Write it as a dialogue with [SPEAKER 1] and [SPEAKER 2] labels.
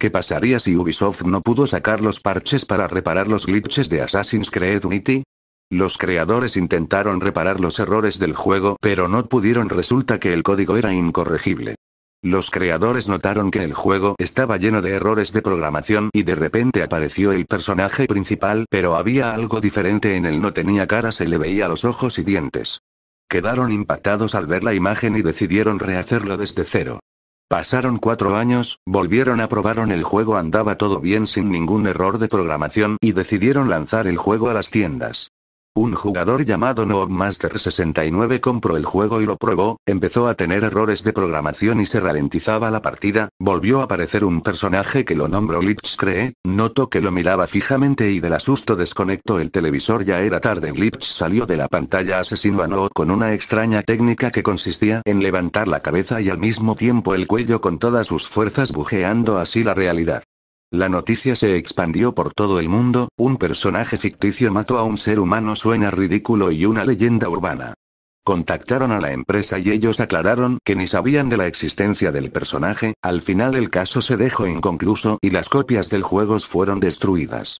[SPEAKER 1] ¿Qué pasaría si Ubisoft no pudo sacar los parches para reparar los glitches de Assassin's Creed Unity? Los creadores intentaron reparar los errores del juego, pero no pudieron, resulta que el código era incorregible. Los creadores notaron que el juego estaba lleno de errores de programación y de repente apareció el personaje principal, pero había algo diferente en él, no tenía cara, se le veía los ojos y dientes. Quedaron impactados al ver la imagen y decidieron rehacerlo desde cero. Pasaron cuatro años, volvieron a probaron el juego andaba todo bien sin ningún error de programación y decidieron lanzar el juego a las tiendas. Un jugador llamado master 69 compró el juego y lo probó, empezó a tener errores de programación y se ralentizaba la partida, volvió a aparecer un personaje que lo nombró Lips cree, notó que lo miraba fijamente y del asusto desconectó el televisor ya era tarde Glitch salió de la pantalla asesino a Noob con una extraña técnica que consistía en levantar la cabeza y al mismo tiempo el cuello con todas sus fuerzas bujeando así la realidad. La noticia se expandió por todo el mundo, un personaje ficticio mató a un ser humano suena ridículo y una leyenda urbana. Contactaron a la empresa y ellos aclararon que ni sabían de la existencia del personaje, al final el caso se dejó inconcluso y las copias del juego fueron destruidas.